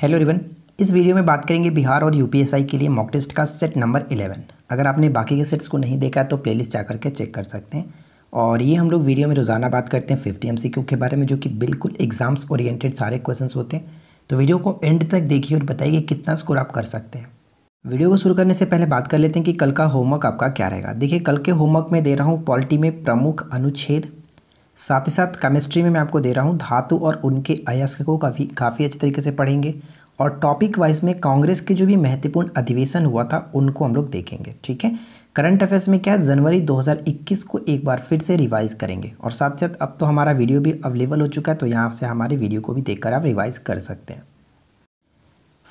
hello रिवन इस video में बात करेंगे बिहार और यूपीएसआई के लिए मॉक टेस्ट का सेट नंबर 11 अगर आपने बाकी के सेट्स को नहीं देखा तो प्लेलिस्ट जा करके चेक कर सकते हैं और ये हम लोग वीडियो में रोज़ाना बात करते हैं फिफ्टी एमसीक्यू के बारे में जो कि बिल्कुल एग्जाम्स ओरिएंटेड सारे क्वेश्चन होते हैं तो वीडियो को एंड तक देखिए और बताइए कितना स्कोर आप कर सकते हैं वीडियो को शुरू करने से पहले बात कर लेते हैं कि कल का होमवर्क आपका क्या रहेगा देखिए कल के होमवर्क में दे रहा हूँ पॉलिटी में प्रमुख अनुच्छेद साथ ही साथ केमिस्ट्री में मैं आपको दे रहा हूँ धातु और उनके अयस्कों का भी काफ़ी अच्छे तरीके से पढ़ेंगे और टॉपिक वाइज में कांग्रेस के जो भी महत्वपूर्ण अधिवेशन हुआ था उनको हम लोग देखेंगे ठीक है करंट अफेयर्स में क्या है जनवरी 2021 को एक बार फिर से रिवाइज करेंगे और साथ ही साथ अब तो हमारा वीडियो भी अवेलेबल हो चुका है तो यहाँ से हमारे वीडियो को भी देखकर आप रिवाइज कर सकते हैं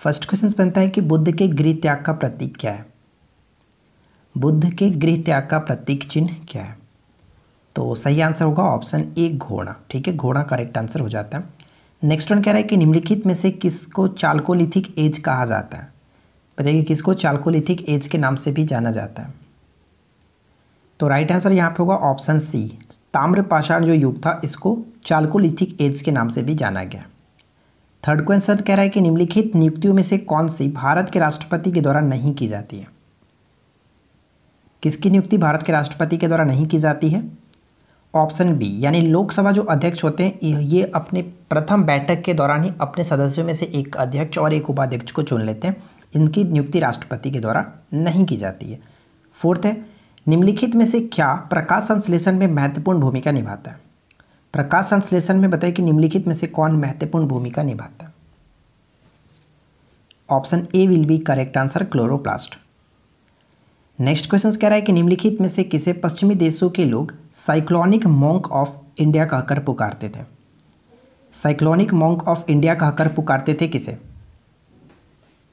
फर्स्ट क्वेश्चन बनता है कि बुद्ध के गृह त्याग का प्रतीक क्या है बुद्ध के गृह त्याग का प्रतीक चिन्ह क्या है तो सही आंसर होगा ऑप्शन ए घोड़ा ठीक है घोड़ा करेक्ट आंसर हो जाता है नेक्स्ट वन कह रहा है कि निम्नलिखित में से किसको चालकोलिथिक एज कहा जाता है बताइए किसको चालकोलिथिक एज के नाम से भी जाना जाता है तो राइट आंसर यहाँ पे होगा ऑप्शन सी ताम्र पाषाण जो युग था इसको चालकोलिथिक एज के नाम से भी जाना गया थर्ड क्वेश्चन कह रहा है कि निम्नलिखित नियुक्तियों में से कौन सी भारत के राष्ट्रपति के द्वारा नहीं की जाती है किसकी नियुक्ति भारत के राष्ट्रपति के द्वारा नहीं की जाती है ऑप्शन बी यानी लोकसभा जो अध्यक्ष होते हैं ये अपने प्रथम बैठक के दौरान ही अपने सदस्यों में से एक अध्यक्ष और एक उपाध्यक्ष को चुन लेते हैं इनकी नियुक्ति राष्ट्रपति के द्वारा नहीं की जाती है फोर्थ है निम्नलिखित में से क्या प्रकाश संश्लेषण में महत्वपूर्ण भूमिका निभाता है प्रकाश संश्लेषण में बताए कि निम्नलिखित में से कौन महत्वपूर्ण भूमिका निभाता है option A will be correct answer chloroplast next question कह रहा है कि निम्नलिखित में से किसे पश्चिमी देशों के लोग साइक्लोनिक मॉन्क ऑफ इंडिया कहकर पुकारते थे साइक्लोनिक मॉन्क ऑफ इंडिया कहकर पुकारते थे किसे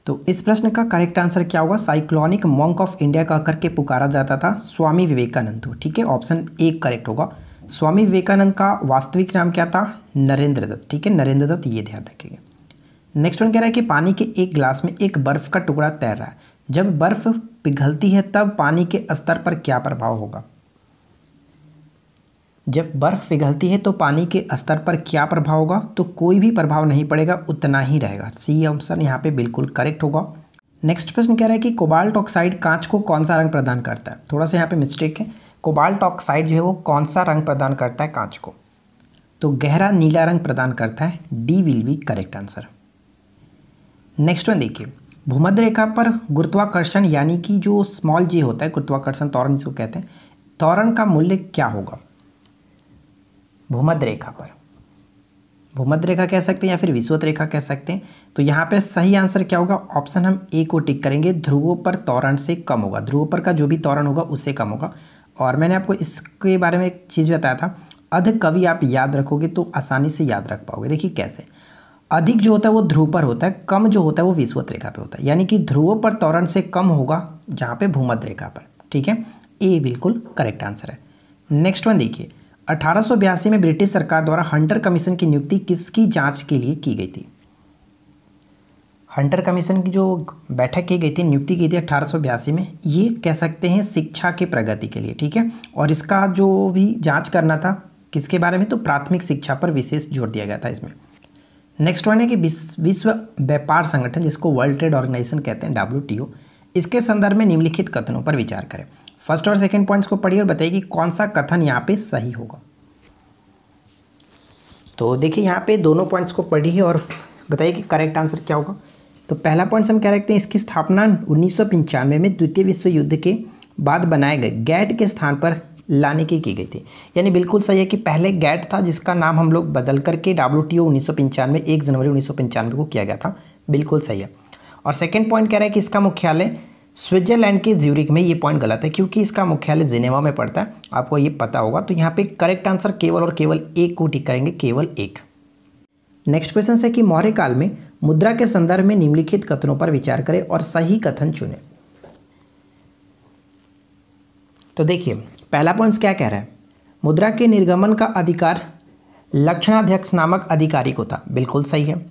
तो इस प्रश्न का करेक्ट आंसर क्या होगा साइक्लोनिक मॉन्क ऑफ इंडिया कहकर के पुकारा जाता था स्वामी विवेकानंद को ठीक है ऑप्शन ए करेक्ट होगा स्वामी विवेकानंद का वास्तविक नाम क्या था नरेंद्र दत्त ठीक है नरेंद्र दत्त ये ध्यान रखेंगे नेक्स्ट वन कह रहा है कि पानी के एक ग्लास में एक बर्फ़ का टुकड़ा तैर रहा है जब बर्फ़ पिघलती है तब पानी के स्तर पर क्या प्रभाव होगा जब बर्फ़ पिघलती है तो पानी के स्तर पर क्या प्रभाव होगा तो कोई भी प्रभाव नहीं पड़ेगा उतना ही रहेगा सी ऑप्शन यहाँ पे बिल्कुल करेक्ट होगा नेक्स्ट प्रश्न कह रहा है कि कोबाल्ट ऑक्साइड कांच को कौन सा रंग प्रदान करता है थोड़ा सा यहाँ पे मिस्टेक है कोबाल्ट ऑक्साइड जो है वो कौन सा रंग प्रदान करता है कांच को तो गहरा नीला रंग प्रदान करता है D will be correct answer next one देखिए भूमध्य रेखा पर गुरुत्वाकर्षण यानी कि जो स्मॉल जे होता है गुरुत्वाकर्षण त्वरण जिसको कहते हैं त्वरण का मूल्य क्या होगा भूमध्य रेखा पर भूमध्य रेखा कह सकते हैं या फिर विश्वत रेखा कह सकते हैं तो यहाँ पे सही आंसर क्या होगा ऑप्शन हम ए को टिक करेंगे ध्रुवों पर त्वरण से कम होगा ध्रुवों पर का जो भी त्वरण होगा उससे कम होगा और मैंने आपको इसके बारे में एक चीज़ बताया था अध कवि आप याद रखोगे तो आसानी से याद रख पाओगे देखिए कैसे अधिक जो होता है वो ध्रुव पर होता है कम जो होता है वो विषुवत रेखा पे होता है यानी कि ध्रुव पर त्वरण से कम होगा यहाँ पे भूमध्य रेखा पर ठीक है ए बिल्कुल करेक्ट आंसर है नेक्स्ट वन देखिए अठारह में ब्रिटिश सरकार द्वारा हंटर कमीशन की नियुक्ति किसकी जाँच के लिए की गई थी हंटर कमीशन की जो बैठक की गई थी नियुक्ति की थी अठारह में ये कह सकते हैं शिक्षा के प्रगति के लिए ठीक है और इसका जो भी जांच करना था किसके बारे में तो प्राथमिक शिक्षा पर विशेष जोर दिया गया था इसमें नेक्स्ट वन है कि विश्व व्यापार संगठन जिसको वर्ल्ड ट्रेड ऑर्गेनाइजेशन कहते हैं डब्ल्यू इसके संदर्भ में निम्नलिखित कथनों पर विचार करें फर्स्ट और सेकेंड पॉइंट्स को पढ़िए और बताइए कि कौन सा कथन यहाँ पे सही होगा तो देखिए यहाँ पे दोनों पॉइंट्स को पढ़िए और बताइए कि करेक्ट आंसर क्या होगा तो पहला पॉइंट हम क्या रखते हैं इसकी स्थापना उन्नीस में द्वितीय विश्व युद्ध के बाद बनाए गए गैट के स्थान पर लाने की की गई थी यानी बिल्कुल सही है कि पहले गैट था जिसका नाम हम लोग बदल करके डब्ल्यू टी ओ उन्नीस सौ पंचानवे एक जनवरी उन्नीस सौ पंचानवे को किया गया था बिल्कुल सही है और सेकेंड पॉइंट कह रहा है कि इसका मुख्यालय स्विट्जरलैंड के ज्यूरिक में ये पॉइंट गलत है क्योंकि इसका मुख्यालय जिनेवा में पड़ता है आपको ये पता होगा तो यहाँ पे करेक्ट आंसर केवल और केवल एक को ठीक करेंगे केवल एक नेक्स्ट क्वेश्चन है कि मौर्य काल में मुद्रा के संदर्भ में निम्नलिखित कथनों पर विचार करें और सही कथन चुने तो देखिए पहला पॉइंट क्या कह रहा है मुद्रा के निर्गमन का अधिकार लक्षणाध्यक्ष नामक अधिकारी को था बिल्कुल सही है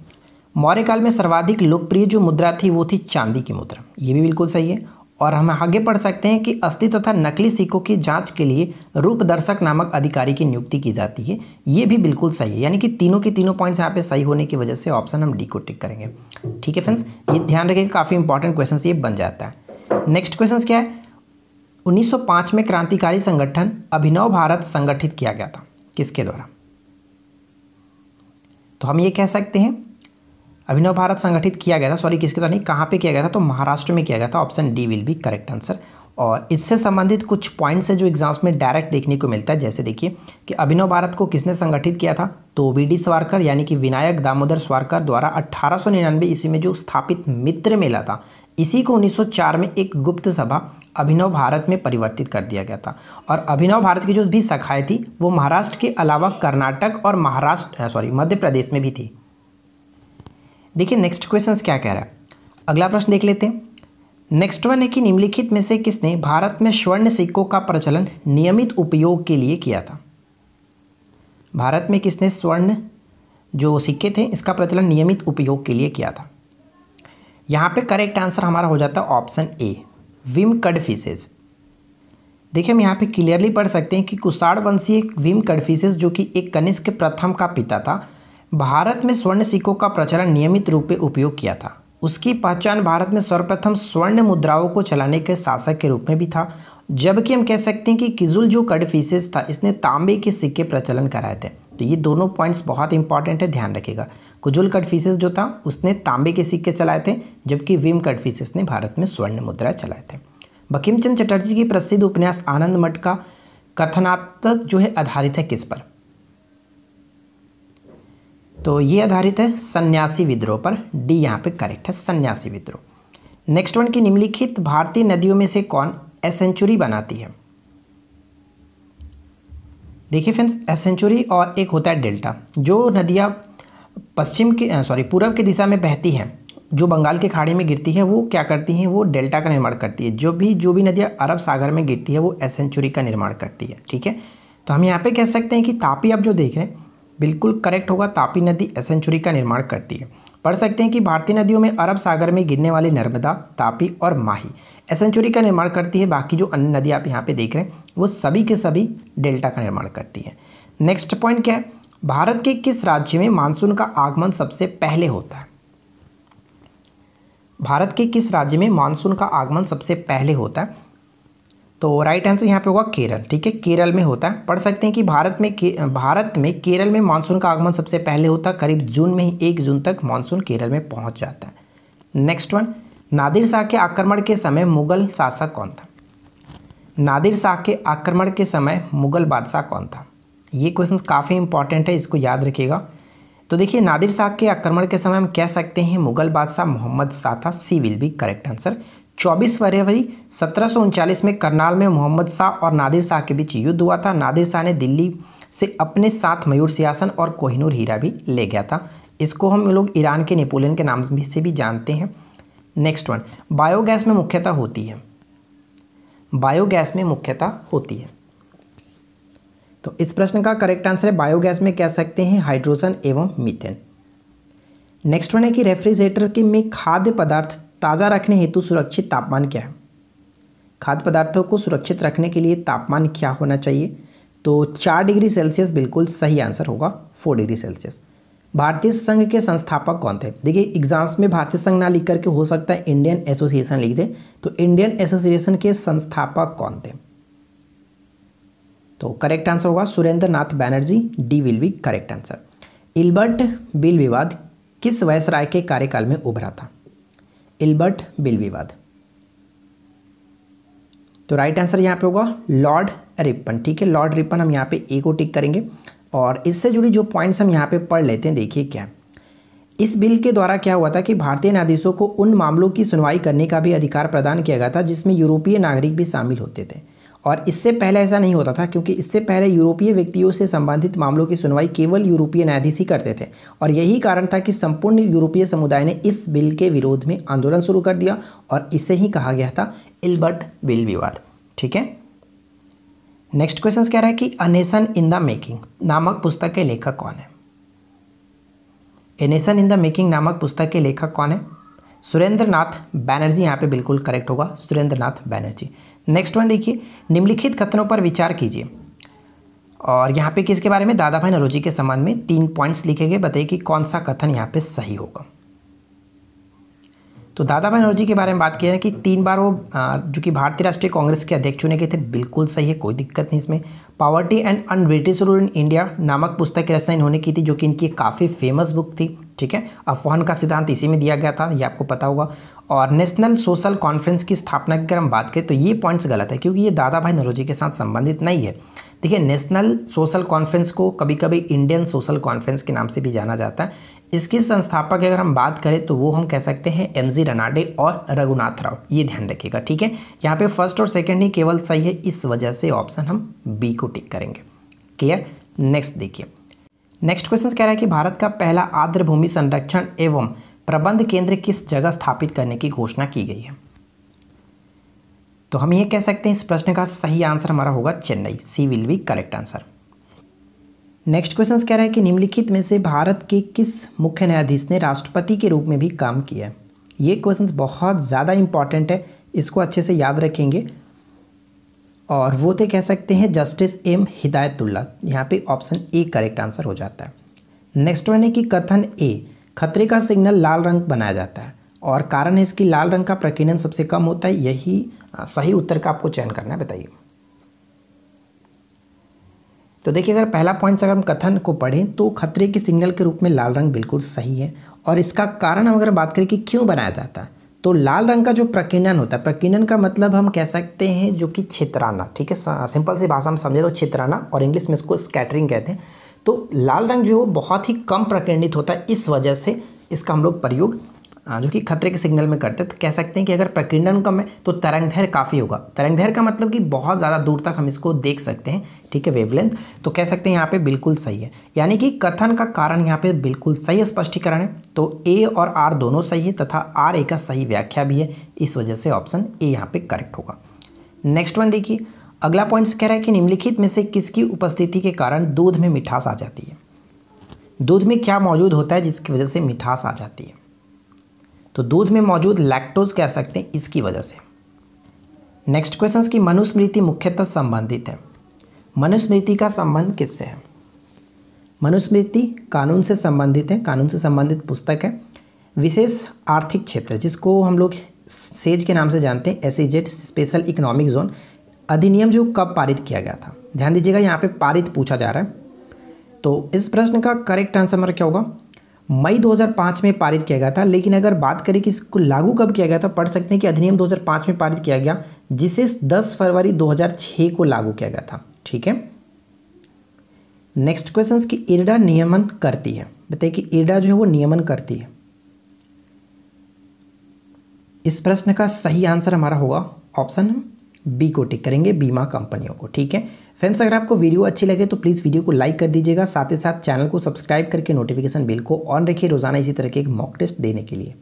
मौर्य काल में सर्वाधिक लोकप्रिय जो मुद्रा थी वो थी चांदी की मुद्रा ये भी बिल्कुल सही है और हम आगे पढ़ सकते हैं कि अस्थि तथा नकली सिक्कों की जांच के लिए रूपदर्शक नामक अधिकारी की नियुक्ति की जाती है ये भी बिल्कुल सही है यानी कि तीनों के तीनों पॉइंट्स यहाँ पे सही होने की वजह से ऑप्शन हम डी को टिक करेंगे ठीक है फ्रेंड्स ये ध्यान रखें काफ़ी इंपॉर्टेंट क्वेश्चन ये बन जाता है नेक्स्ट क्वेश्चन क्या है 1905 में क्रांतिकारी संगठन अभिनव भारत संगठित किया गया था किसके द्वारा तो हम ये कह सकते हैं अभिनव भारत संगठित किया गया था सॉरी किसके द्वारा नहीं कहाँ पे किया गया था तो महाराष्ट्र में किया गया था option D will be correct answer और इससे संबंधित कुछ पॉइंट्स है जो एग्जाम्स में डायरेक्ट देखने को मिलता है जैसे देखिए कि अभिनव भारत को किसने संगठित किया था तो वी डी स्वारकर यानी कि विनायक दामोदर स्वारकर द्वारा 1899 ईस्वी में जो स्थापित मित्र मेला था इसी को 1904 में एक गुप्त सभा अभिनव भारत में परिवर्तित कर दिया गया था और अभिनव भारत की जो भी शाखाएँ थी वो महाराष्ट्र के अलावा कर्नाटक और महाराष्ट्र सॉरी मध्य प्रदेश में भी थी देखिए नेक्स्ट क्वेश्चन क्या कह रहा है अगला प्रश्न देख लेते हैं नेक्स्ट वन है कि निम्नलिखित में से किसने भारत में स्वर्ण सिक्कों का प्रचलन नियमित उपयोग के लिए किया था भारत में किसने स्वर्ण जो सिक्के थे इसका प्रचलन नियमित उपयोग के लिए किया था यहाँ पे करेक्ट आंसर हमारा हो जाता है ऑप्शन ए विम कड फिशेज देखिए हम यहाँ पे क्लियरली पढ़ सकते हैं कि कुषाण एक विम कडफिशेज जो कि एक कनिष्क प्रथम का पिता था भारत में स्वर्ण सिक्कों का प्रचलन नियमित रूप से उपयोग किया था उसकी पहचान भारत में सर्वप्रथम स्वर्ण मुद्राओं को चलाने के शासक के रूप में भी था जबकि हम कह सकते हैं कि किजुल जो कडफिसेस था इसने तांबे के सिक्के प्रचलन कराए थे तो ये दोनों पॉइंट्स बहुत इंपॉर्टेंट है ध्यान रखेगा कुजुल कटफीसिस जो था उसने तांबे के सिक्के चलाए थे जबकि विम कटफीसिस ने भारत में स्वर्ण मुद्रा चलाए थे बकीमचंद चटर्जी की प्रसिद्ध उपन्यास आनंद मठ का कथनात्मक जो है आधारित है किस पर तो ये आधारित है सन्यासी विद्रोह पर डी यहाँ पे करेक्ट है सन्यासी विद्रोह नेक्स्ट वन की निम्नलिखित भारतीय नदियों में से कौन एसेंचुरी बनाती है देखिए फ्रेंड्स एसेंचुरी और एक होता है डेल्टा जो नदियाँ पश्चिम की सॉरी पूर्व की दिशा में बहती हैं जो बंगाल की खाड़ी में गिरती है वो क्या करती हैं वो डेल्टा का निर्माण करती है जो भी जो भी नदियाँ अरब सागर में गिरती है वो एसेंचुरी का निर्माण करती है ठीक है तो हम यहाँ पे कह सकते हैं कि तापी आप जो देख रहे हैं बिल्कुल करेक्ट होगा तापी नदी एसेंचुरी का निर्माण करती है पढ़ सकते हैं कि भारतीय नदियों में अरब सागर में गिरने वाली नर्मदा तापी और माही एसेंचुरी का निर्माण करती है बाकी जो अन्य नदी आप यहाँ पर देख रहे हैं वो सभी के सभी डेल्टा का निर्माण करती है नेक्स्ट पॉइंट क्या है भारत के किस राज्य में मानसून का आगमन सबसे पहले होता है भारत के किस राज्य में मानसून का आगमन सबसे पहले होता है तो राइट आंसर यहाँ पे होगा केरल ठीक है केरल में होता है पढ़ सकते हैं कि भारत में के, भारत में केरल में मानसून का आगमन सबसे पहले होता है करीब जून में ही एक जून तक मानसून केरल में पहुँच जाता है नेक्स्ट वन नादिर शाह के आक्रमण के समय मुगल शासक कौन था नादिर शाह के आक्रमण के समय मुगल बादशाह कौन था ये क्वेश्चन काफ़ी इंपॉर्टेंट है इसको याद रखिएगा तो देखिए नादिर शाह के आक्रमण के समय हम कह सकते हैं मुगल बादशाह मोहम्मद शाह था C will be correct answer 24 फरवरी सत्रह में करनाल में मोहम्मद शाह और नादिर शाह के बीच युद्ध हुआ था नादिर शाह ने दिल्ली से अपने साथ मयूर सियासन और कोहिनूर हीरा भी ले गया था इसको हम लोग ईरान के नेपोलियन के नाम से भी जानते हैं नेक्स्ट वन बायोगैस में मुख्यता होती है बायोगैस में मुख्यता होती है तो इस प्रश्न का करेक्ट आंसर है बायोगैस में कह सकते हैं हाइड्रोजन एवं मीथेन नेक्स्ट वन है कि रेफ्रिजरेटर के में खाद्य पदार्थ ताज़ा रखने हेतु सुरक्षित तापमान क्या है खाद्य पदार्थों को सुरक्षित रखने के लिए तापमान क्या होना चाहिए तो चार डिग्री सेल्सियस बिल्कुल सही आंसर होगा फोर डिग्री सेल्सियस भारतीय संघ के संस्थापक कौन थे देखिए एग्जाम्स में भारतीय संघ ना लिख करके हो सकता है इंडियन एसोसिएशन लिख दे तो इंडियन एसोसिएशन के संस्थापक कौन थे तो करेक्ट आंसर होगा Surendra Nath Banerjee D will be correct answer Ilbert bill विवाद किस वायसराय के कार्यकाल में उभरा था इल्बर्ट बिल विवाद तो राइट आंसर यहां पे होगा लॉर्ड रिपन ठीक है लॉर्ड रिपन हम यहां पे ए को टिक करेंगे और इससे जुड़ी जो पॉइंट्स हम यहां पे पढ़ लेते हैं देखिए क्या इस बिल के द्वारा क्या हुआ था कि भारतीय न्यायाधीशों को उन मामलों की सुनवाई करने का भी अधिकार प्रदान किया गया था जिसमें यूरोपीय नागरिक भी शामिल होते थे और इससे पहले ऐसा नहीं होता था क्योंकि इससे पहले यूरोपीय व्यक्तियों से संबंधित मामलों की सुनवाई केवल यूरोपीय न्यायाधीश ही करते थे और यही कारण था कि संपूर्ण यूरोपीय समुदाय ने इस बिल के विरोध में आंदोलन शुरू कर दिया और इसे ही कहा गया था इल्बर्ट बिल विवाद ठीक है नेक्स्ट क्वेश्चन कह रहा है कि अनेसन इन द मेकिंग नामक पुस्तक के लेखक कौन है एनेसन इन द मेकिंग नामक पुस्तक के लेखक कौन है सुरेंद्र नाथ बैनर्जी यहाँ पे बिल्कुल करेक्ट होगा सुरेंद्र नाथ बैनर्जी नेक्स्ट वन देखिए निम्नलिखित कथनों पर विचार कीजिए और यहाँ पे किसके बारे में दादा भाई नरोजी के संबंध में तीन पॉइंट्स लिखे गए बताइए कि कौन सा कथन यहाँ पे सही होगा तो दादा बनर्जी के बारे में बात किया है कि तीन बार वो जो कि भारतीय राष्ट्रीय कांग्रेस के अध्यक्ष चुने गए थे बिल्कुल सही है कोई दिक्कत नहीं इसमें poverty and un British rule in India नामक पुस्तक की रचना इन्होंने की थी जो कि इनकी काफ़ी फेमस बुक थी ठीक है अफवाहन का सिद्धांत इसी में दिया गया था ये आपको पता होगा और नेशनल सोशल कॉन्फ्रेंस की स्थापना की अगर हम बात करें तो ये पॉइंट्स गलत है क्योंकि ये दादा भाई नरोजी के साथ संबंधित नहीं है देखिए नेशनल सोशल कॉन्फ्रेंस को कभी कभी इंडियन सोशल कॉन्फ्रेंस के नाम से भी जाना जाता है इसके संस्थापक अगर हम बात करें तो वो हम कह सकते हैं एम जी रनाडे और रघुनाथ राव ये ध्यान रखिएगा ठीक है यहाँ पे फर्स्ट और सेकेंड ही केवल सही है इस वजह से ऑप्शन हम बी को टिक करेंगे क्लियर नेक्स्ट देखिए नेक्स्ट क्वेश्चन कह रहा है कि भारत का पहला आर्द्र भूमि संरक्षण एवं प्रबंध केंद्र किस जगह स्थापित करने की घोषणा की गई है तो हम ये कह सकते हैं इस प्रश्न का सही आंसर हमारा होगा Chennai C will be correct answer next question कह रहा है कि निम्नलिखित में से भारत के किस मुख्य न्यायाधीश ने राष्ट्रपति के रूप में भी काम किया है ये क्वेश्चन बहुत ज़्यादा इंपॉर्टेंट है इसको अच्छे से याद रखेंगे और वो थे तो कह सकते हैं जस्टिस एम हिदायतुल्ला यहाँ पे ऑप्शन ए करेक्ट आंसर हो जाता है नेक्स्ट वन है कि कथन ए खतरे का सिग्नल लाल रंग बनाया जाता है और कारण है इसकी लाल रंग का प्रकीर्णन सबसे कम होता है यही हाँ, सही उत्तर का आपको चयन करना है बताइए तो देखिए अगर पहला पॉइंट अगर हम कथन को पढ़ें तो खतरे के सिग्नल के रूप में लाल रंग बिल्कुल सही है और इसका कारण हम अगर बात करें कि क्यों बनाया जाता है तो लाल रंग का जो प्रकीर्णन होता है प्रकीर्णन का मतलब हम कह सकते हैं जो कि छित्राना ठीक है सिंपल सी भाषा हम समझे तो छित्राना और इंग्लिश में इसको स्कैटरिंग कहते हैं तो लाल रंग जो है बहुत ही कम प्रकीर्णित होता है इस वजह से इसका हम लोग प्रयोग हाँ, जो कि खतरे के सिग्नल में करते हैं तो कह सकते हैं कि अगर प्रकीर्णन कम है तो तरंग धैर्य काफ़ी होगा तरंग धैर्य का मतलब कि बहुत ज़्यादा दूर तक हम इसको देख सकते हैं ठीक है वेवलेंथ तो कह सकते हैं यहाँ पे बिल्कुल सही है यानी कि कथन का कारण यहाँ पे बिल्कुल सही स्पष्टीकरण है तो ए और आर दोनों सही है तथा आर ए का सही व्याख्या भी है इस वजह से ऑप्शन ए यहाँ पर करेक्ट होगा नेक्स्ट वन देखिए अगला पॉइंट कह रहा है कि निम्नलिखित में से किसकी उपस्थिति के कारण दूध में मिठास आ जाती है दूध में क्या मौजूद होता है जिसकी वजह से मिठास आ जाती है तो दूध में मौजूद लैक्टोज कह सकते हैं इसकी वजह से नेक्स्ट क्वेश्चन की मनुस्मृति मुख्यतः संबंधित है मनुस्मृति का संबंध किससे है मनुस्मृति कानून से संबंधित है कानून से संबंधित पुस्तक है विशेष आर्थिक क्षेत्र जिसको हम लोग सेज के नाम से जानते हैं S EZ special economic zone अधिनियम जो कब पारित किया गया था ध्यान दीजिएगा यहाँ पे पारित पूछा जा रहा है तो इस प्रश्न का करेक्ट आंसर हमारा क्या होगा मई 2005 में पारित किया गया था लेकिन अगर बात करें कि इसको लागू कब किया गया था पढ़ सकते हैं कि अधिनियम 2005 में पारित किया गया जिसे 10 फरवरी 2006 को लागू किया गया था ठीक है नेक्स्ट क्वेश्चन कि इरडा नियमन करती है बताइए कि इरडा जो है वो नियमन करती है इस प्रश्न का सही आंसर हमारा होगा ऑप्शन बी को टिक करेंगे बीमा कंपनियों को ठीक है फ्रेंड्स अगर आपको वीडियो अच्छी लगे तो प्लीज़ वीडियो को लाइक कर दीजिएगा साथ ही साथ चैनल को सब्सक्राइब करके नोटिफिकेशन बिल को ऑन रखिए रोजाना इसी तरह के एक मॉक टेस्ट देने के लिए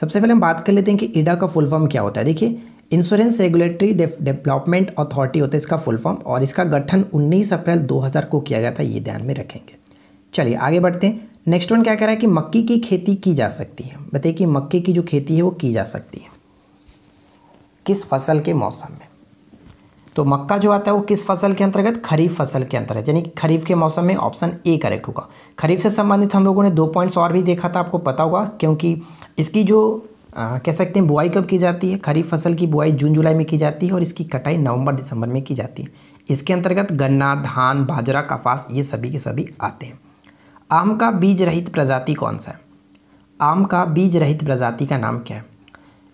सबसे पहले हम बात कर लेते हैं कि ईडा का फुल फॉर्म क्या होता है देखिए इंश्योरेंस रेगुलेटरी डेवलपमेंट अथॉरिटी होता है इसका फुल फॉर्म और इसका गठन 19 अप्रैल 2000 को किया गया था ये ध्यान में रखेंगे चलिए आगे बढ़ते हैं नेक्स्ट वन क्या कह रहा है कि मक्की की खेती की जा सकती है बताइए कि मक्के की जो खेती है वो की जा सकती है किस फसल के मौसम में तो मक्का जो आता है वो किस फसल के अंतर्गत खरीफ फसल के अंतर्गत यानी कि खरीफ के मौसम में ऑप्शन ए करेक्ट होगा खरीफ से संबंधित हम लोगों ने दो पॉइंट्स और भी देखा था आपको पता होगा क्योंकि इसकी जो आ, कह सकते हैं बुआई कब की जाती है खरीफ फसल की बुआई जून जुलाई में की जाती है और इसकी कटाई नवंबर दिसंबर में की जाती है इसके अंतर्गत गन्ना धान बाजरा कपास ये सभी के सभी आते हैं आम का बीज रहित प्रजाति कौन सा है आम का बीज रहित प्रजाति का नाम क्या है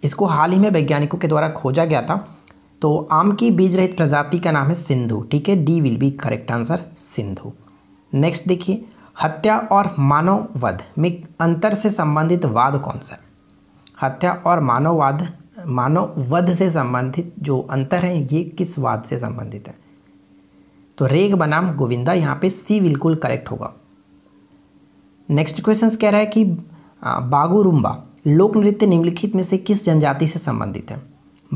इसको हाल ही में वैज्ञानिकों के द्वारा खोजा गया था तो आम की बीज रहित प्रजाति का नाम है सिंधु ठीक है D will be correct answer Sindhu next देखिए हत्या और मानववाद में अंतर से संबंधित वाद कौन सा है हत्या और मानववाद मानववध से संबंधित जो अंतर है ये किस वाद से संबंधित है तो रेग बनाम गोविंदा यहाँ पे सी बिल्कुल करेक्ट होगा नेक्स्ट क्वेश्चन कह रहा है कि बागुरुम्बा लोक नृत्य निम्नलिखित में से किस जनजाति से संबंधित है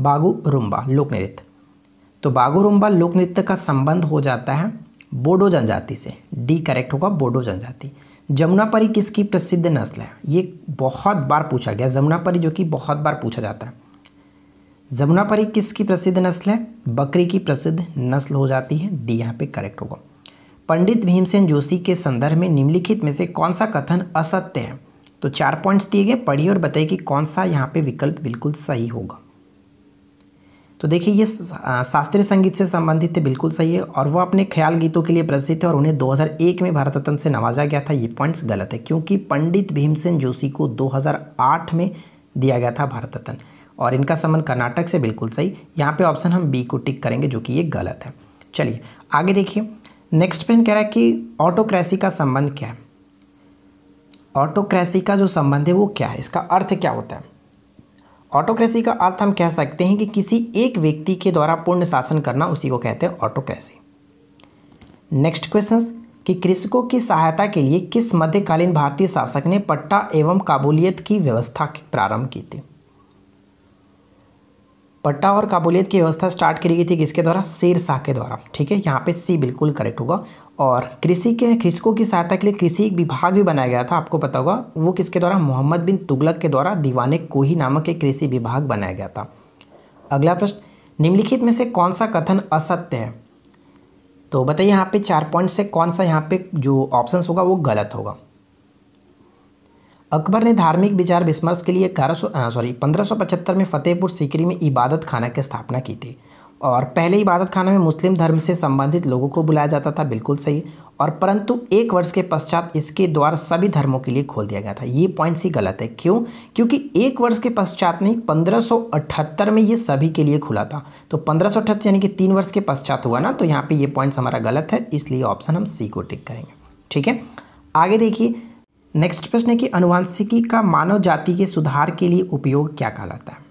बागू रुम्बा लोक नृत्य तो बागू रुम्बा लोक नृत्य का संबंध हो जाता है बोडो जनजाति से डी करेक्ट होगा बोडो जनजाति जमुना परी किसकी प्रसिद्ध नस्ल है ये बहुत बार पूछा गया जमुना परी जो कि बहुत बार पूछा जाता है जमुना परी किसकी प्रसिद्ध नस्ल है बकरी की प्रसिद्ध नस्ल हो जाती है डी यहाँ पे करेक्ट होगा पंडित भीमसेन जोशी के संदर्भ में निम्नलिखित में से कौन सा कथन असत्य है तो चार पॉइंट्स दिए गए पढ़िए और बताइए कि कौन सा यहाँ पे विकल्प बिल्कुल सही होगा तो देखिए ये शास्त्रीय संगीत से संबंधित थे बिल्कुल सही है और वो अपने ख्याल गीतों के लिए प्रसिद्ध थे और उन्हें 2001 में भारत रत्न से नवाजा गया था ये पॉइंट्स गलत है क्योंकि पंडित भीमसेन जोशी को दो में दिया गया था भारत रत्न और इनका संबंध कर्नाटक से बिल्कुल सही यहाँ पर ऑप्शन हम बी को टिक करेंगे जो कि ये गलत है चलिए आगे देखिए नेक्स्ट पेन कह रहा है कि ऑटोक्रेसी का संबंध क्या है ऑटोक्रेसी का जो संबंध है वो क्या है इसका अर्थ क्या होता है ऑटोक्रेसी का अर्थ हम कह सकते हैं कि किसी एक व्यक्ति के द्वारा पूर्ण शासन करना उसी को कहते हैं ऑटोक्रेसी नेक्स्ट क्वेश्चन कि कृषकों की सहायता के लिए किस मध्यकालीन भारतीय शासक ने पट्टा एवं काबुलियत की व्यवस्था प्रारंभ की थी पट्टा और काबुलियत की व्यवस्था स्टार्ट करी गई थी किसके द्वारा शेर शाह के द्वारा ठीक है यहाँ पे सी बिल्कुल करेक्ट होगा और कृषि के कृषकों की सहायता के लिए कृषि विभाग भी बनाया गया था आपको पता होगा वो किसके द्वारा मोहम्मद बिन तुगलक के द्वारा दीवाने कोही नामक एक कृषि विभाग बनाया गया था अगला प्रश्न निम्नलिखित में से कौन सा कथन असत्य है तो बताइए यहाँ पे चार पॉइंट से कौन सा यहाँ पे जो ऑप्शन होगा वो गलत होगा अकबर ने धार्मिक विचार विस्मर्श के लिए ग्यारह सौ सॉरी पंद्रह में फतेहपुर सीकरी में इबादत खाना की स्थापना की थी और पहले इबादत खाना में मुस्लिम धर्म से संबंधित लोगों को बुलाया जाता था बिल्कुल सही और परंतु एक वर्ष के पश्चात इसके द्वार सभी धर्मों के लिए खोल दिया गया था ये पॉइंट्स ही गलत है क्यों क्योंकि एक वर्ष के पश्चात नहीं 1578 में ये सभी के लिए खुला था तो 1578 यानी कि तीन वर्ष के पश्चात हुआ ना तो यहाँ पे ये पॉइंट्स हमारा गलत है इसलिए ऑप्शन हम सी को टिक करेंगे ठीक है आगे देखिए नेक्स्ट प्रश्न है कि अनुवांशिकी का मानव जाति के सुधार के लिए उपयोग क्या कहलाता है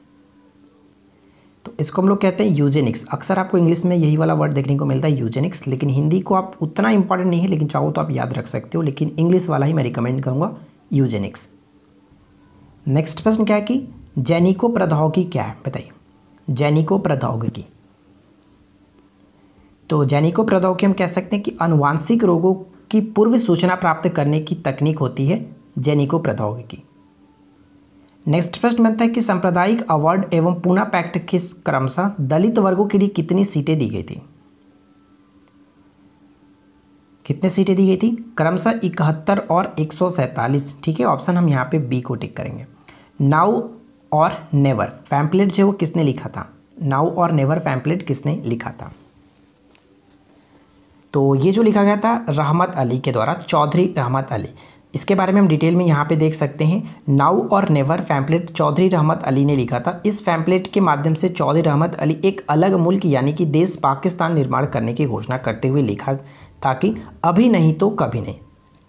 तो इसको हम लोग कहते हैं यूजेनिक्स अक्सर आपको इंग्लिश में यही वाला वर्ड देखने को मिलता है यूजेनिक्स लेकिन हिंदी को आप उतना इंपॉर्टेंट नहीं है लेकिन चाहो तो आप याद रख सकते हो लेकिन इंग्लिश वाला ही मैं रिकमेंड करूँगा यूजेनिक्स नेक्स्ट प्रश्न क्या है कि जैनिको प्रौद्योगिकी क्या है बताइए जैनिको प्रौद्योगिकी तो जैनिको प्रौद्योगिकी हम कह सकते हैं कि अनुवांशिक रोगों की पूर्व सूचना प्राप्त करने की तकनीक होती है जैनिको प्रौद्योगिकी नेक्स्ट प्रश्न बनता है कि सांप्रदायिक अवार्ड एवं पूना पैक्ट के क्रमशः दलित वर्गों के लिए कितनी सीटें दी गई थी कितने सीटें दी गई थी क्रमशः इकहत्तर और एक ठीक है ऑप्शन हम यहाँ पे बी को टिक करेंगे नाउ और नेवर पैम्पलेट जो है वो किसने लिखा था नाउ और नेवर पैम्पलेट किसने लिखा था तो ये जो लिखा गया था रहमत अली के द्वारा चौधरी रहमत अली इसके बारे में हम डिटेल में यहाँ पे देख सकते हैं नाउ और नेवर फैम्पलेट चौधरी रहमत अली ने लिखा था इस फैम्पलेट के माध्यम से चौधरी रहमत अली एक अलग मुल्क यानी कि देश पाकिस्तान निर्माण करने की घोषणा करते हुए लिखा था कि अभी नहीं तो कभी नहीं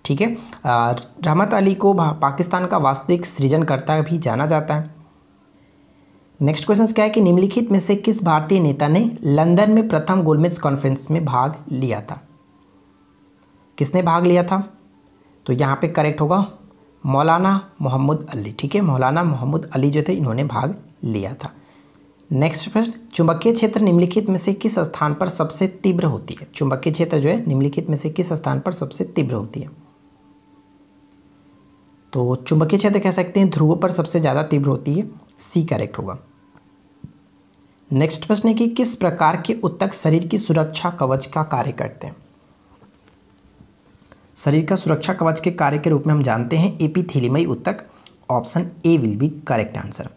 ठीक है रहमत अली को पाकिस्तान का वास्तविक सृजनकर्ता भी जाना जाता है नेक्स्ट क्वेश्चन क्या है कि निम्नलिखित में से किस भारतीय नेता ने लंदन में प्रथम गोलमेज कॉन्फ्रेंस में भाग लिया था किसने भाग लिया था तो यहाँ पे करेक्ट होगा मौलाना मोहम्मद अली ठीक है मौलाना मोहम्मद अली जो थे इन्होंने भाग लिया था नेक्स्ट प्रश्न चुंबकीय क्षेत्र निम्नलिखित में से किस स्थान पर सबसे तीव्र होती है चुंबकीय क्षेत्र जो है निम्नलिखित में से किस स्थान पर सबसे तीव्र होती है तो चुंबकीय क्षेत्र कह सकते हैं ध्रुव पर सबसे ज़्यादा तीव्र होती है सी करेक्ट होगा नेक्स्ट प्रश्न है कि किस प्रकार के उत्तक शरीर की सुरक्षा कवच का कार्य करते हैं शरीर का सुरक्षा कवच के कार्य के रूप में हम जानते हैं एपीथिलीमई उत्तक option A will be correct answer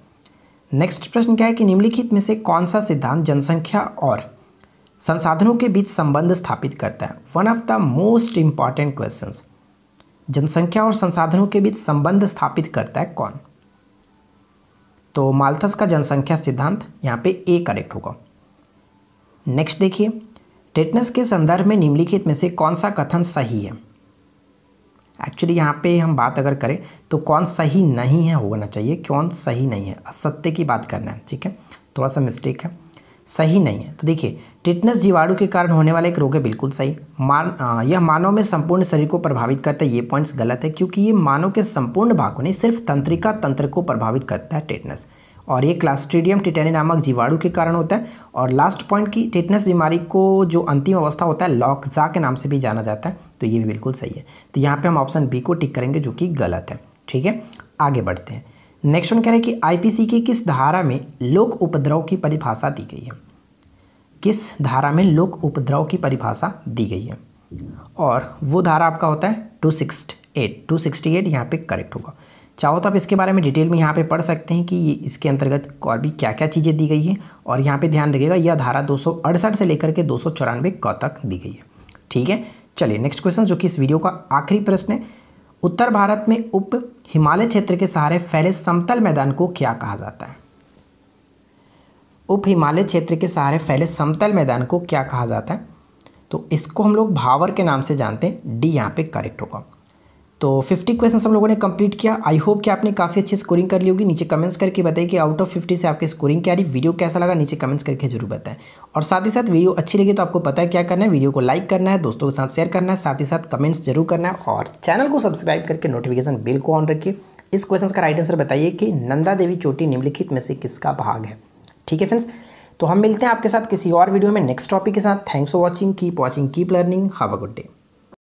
next प्रश्न क्या है कि निम्नलिखित में से कौन सा सिद्धांत जनसंख्या और संसाधनों के बीच संबंध स्थापित करता है one of the most important question जनसंख्या और संसाधनों के बीच संबंध स्थापित करता है कौन तो माल्थस का जनसंख्या सिद्धांत यहाँ पे ए करेक्ट होगा नेक्स्ट देखिए टेटनस के संदर्भ में निम्नलिखित में से कौन सा कथन सही है एक्चुअली यहाँ पे हम बात अगर करें तो कौन सही नहीं है होना चाहिए कौन सही नहीं है असत्य की बात करना है ठीक है थोड़ा सा मिस्टेक है सही नहीं है तो देखिए टिटनेस जीवाणु के कारण होने वाला एक रोग है बिल्कुल सही मान आ, यह मानव में संपूर्ण शरीर को प्रभावित करता है ये पॉइंट्स गलत है क्योंकि ये मानव के संपूर्ण भागों ने सिर्फ तंत्रिका तंत्र को प्रभावित करता है टिटनेस और ये क्लास्ट्रीडियम टिटेनी नामक जीवाणु के कारण होता है और लास्ट पॉइंट की टिटनेस बीमारी को जो अंतिम अवस्था होता है लॉकजा के नाम से भी जाना जाता है तो ये भी बिल्कुल सही है तो यहाँ पे हम ऑप्शन बी को टिक करेंगे जो कि गलत है ठीक है आगे बढ़ते हैं नेक्स्ट वन कह रहे हैं कि आईपीसी की किस धारा में लोक उपद्रव की परिभाषा दी गई है किस धारा में लोक उपद्रव की परिभाषा दी गई है और वो धारा आपका होता है two six eight two sixty eight यहाँ पे करेक्ट होगा चाहो तो आप इसके बारे में डिटेल में यहाँ पे पढ़ सकते हैं कि इसके अंतर्गत और भी क्या क्या चीज़ें दी गई हैं और यहाँ पे ध्यान रखिएगा यह धारा दो से लेकर के दो सौ तक दी गई है ठीक है चलिए नेक्स्ट क्वेश्चन जो कि इस वीडियो का आखिरी प्रश्न है उत्तर भारत में उप हिमालय क्षेत्र के सहारे फैले समतल मैदान को क्या कहा जाता है उप हिमालय क्षेत्र के सहारे फैले समतल मैदान को क्या कहा जाता है तो इसको हम लोग भावर के नाम से जानते हैं डी यहाँ पे करेक्ट होगा तो 50 क्वेश्चन हम लोगों ने कंप्लीट किया आई होप कि आपने काफ़ी अच्छी स्कोरिंग कर ली होगी नीचे कमेंट्स करके बताइए कि आउट ऑफ 50 से आपकी स्कोरिंग क्या रही वीडियो कैसा लगा नीचे कमेंट्स करके जरूर बताएं और साथ ही साथ वीडियो अच्छी लगी तो आपको पता है क्या करना है वीडियो को लाइक करना है दोस्तों के साथ शेयर करना है साथ ही साथ कमेंट्स जरूर करना है और चैनल को सब्सक्राइब करके नोटिफिकेशन बिल को ऑन रखिए इस क्वेश्चन का राइट आंसर बताइए कि नंदा देवी चोटी निम्नलिखित में से किसका भाग है ठीक है फ्रेंड्स तो हम मिलते हैं आपके साथ किसी और वीडियो में नेक्स्ट टॉपिक के साथ thanks for watching keep watching keep learning have a good day